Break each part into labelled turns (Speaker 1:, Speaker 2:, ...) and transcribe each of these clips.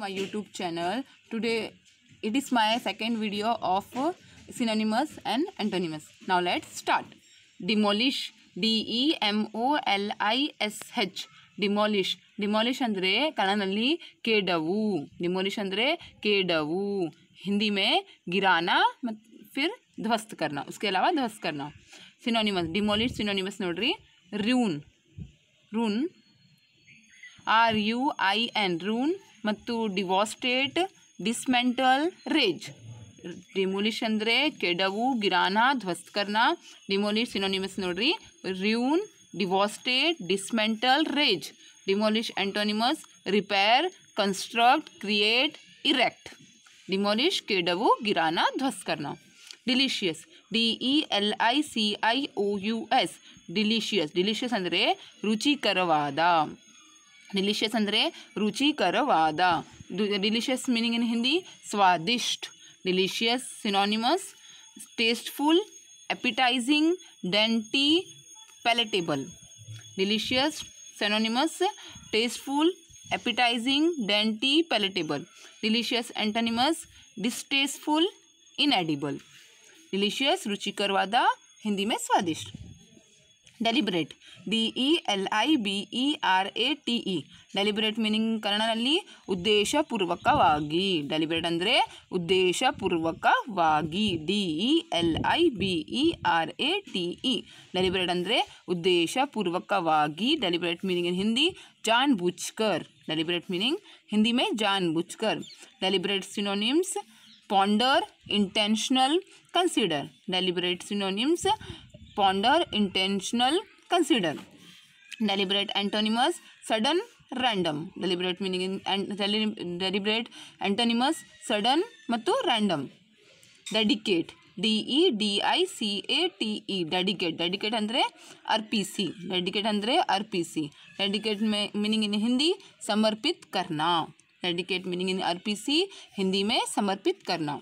Speaker 1: my youtube channel today it is my second video of synonyms and antonyms now let's start demolish d e m o l i s h demolish demolish ಅಂದರೆ ಕನ್ನಡದಲ್ಲಿ ಕೆಡವು ಡಿಮೋಲಿಶ್ ಅಂದರೆ ಕೆಡವು हिंदी में गिराना मत फिर ध्वस्त करना उसके अलावा ध्वस्त करना ಸಿನೋನಿಮಸ್ ಡಿಮೋಲಿಶ್ ಸಿನೋನಿಮಸ್ ನೋಡ್ರಿ ruin ruin R U I N ruin ಮತ್ತು ಡಿವಾಸ್ಟೇಟ್ ಡಿಸ್ಮೆಂಟಲ್ ರೇಜ್ ಡಿಮೋಲಿಷ್ ಅಂದರೆ ಕೆಡವು ಗಿರಾನ ಧ್ವಸ್ತಕರ್ಣ ಡಿಮೋಲಿಷ್ ಸಿನೋನಿಮಸ್ ನೋಡ್ರಿ ruin devastate dismantle raze demolish antonyms repair construct create erect demolish ಕೆಡವು ಗಿರಾನ ಧ್ವಸ್ಕರ್ನ delicious D E L I C I O U S delicious delicious ಅಂದರೆ ರುಚಿಕರವಾದ delicious अरे ರುಚಿಕರವಾದ ಡಿಲಿಷಿಯಸ್ मीनिंग इन हिंदी स्वादिष्ट delicious synonyms tasteful appetizing dainty palatable delicious synonyms tasteful appetizing dainty palatable delicious antonyms distasteful inedible delicious रुचिकर वादा हिंदी में स्वादिष्ट deliberate D E L I B E R A T E deliberate meaning ಕನ್ನಡದಲ್ಲಿ ಉದ್ದೇಶಪೂರ್ವಕವಾಗಿ deliberate ಅಂದರೆ ಉದ್ದೇಶಪೂರ್ವಕವಾಗಿ D E L I B E R A T E deliberate ಅಂದರೆ ಉದ್ದೇಶಪೂರ್ವಕವಾಗಿ ಡೆಲಿಬ್ರೇಟ್ ಮೀನಿಂಗ್ ಇನ್ ಹಿಂದಿ ಜಾನ್ ಬುಚ್ಕರ್ ಡೆಲಿಬ್ರೇಟ್ मीनिंग हिंदी में जान बुझ कर deliberate synonyms ponder intentional consider deliberate synonyms ponder intentional consider deliberate antonymous sudden random deliberate meaning and deliberate antonymous sudden matu random dedicate D e D I C A T E dedicate dedicate ಅಂದರೆ अर्पिसी dedicate ಅಂದರೆ अर्पिसी dedicate meaning in Hindi समर्पित करना dedicate meaning in अर्पिसी हिंदी में समर्पित करना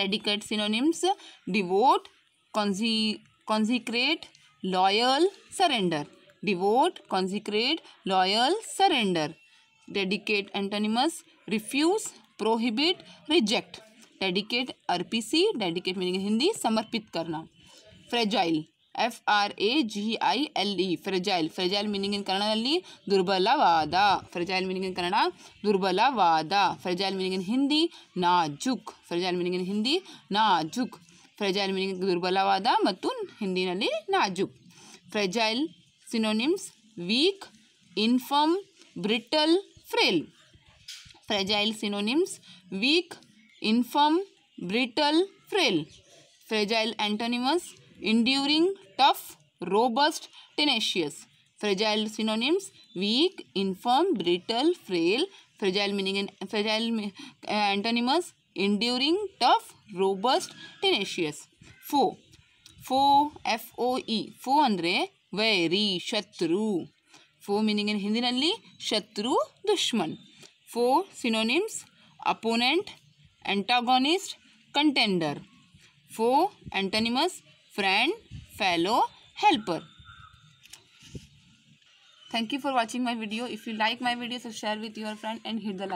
Speaker 1: डेडिकेट सिनोनिम्स डिवोट कॉन्जी consecrate loyal surrender devote consecrate loyal surrender dedicate antonyms refuse prohibit reject dedicate आरपीसी डेडिकेट मीनिंग हिंदी समर्पित करना fragile F R A G I L E fragile fragile meaning in कन्नडली वादा फ्रेजाइल मीनिंग इन कन्नड दुर्बलवाद fragile meaning in Hindi नाजुक fragile meaning in Hindi नाजुक fragile meaning दुर्बल हिंदी नाजुक fragile synonyms weak infirm brittle frail fragile synonyms weak infirm brittle frail fragile antonyms enduring tough robust tenacious fragile synonyms weak infirm brittle frail fragile meaning fragile antonyms enduring tough robust tenacious foe foe F O E foe ಅಂದರೆ ವೈರಿ ಶತ್ರು foe meaning in ಹಿಂದಿನಲ್ಲಿ ಶತ್ರು ದುಶ್ಮನ್ foe synonyms opponent antagonist contender foe antonyms friend fellow helper thank you for watching my video if you like my video so share with your friend and hit the like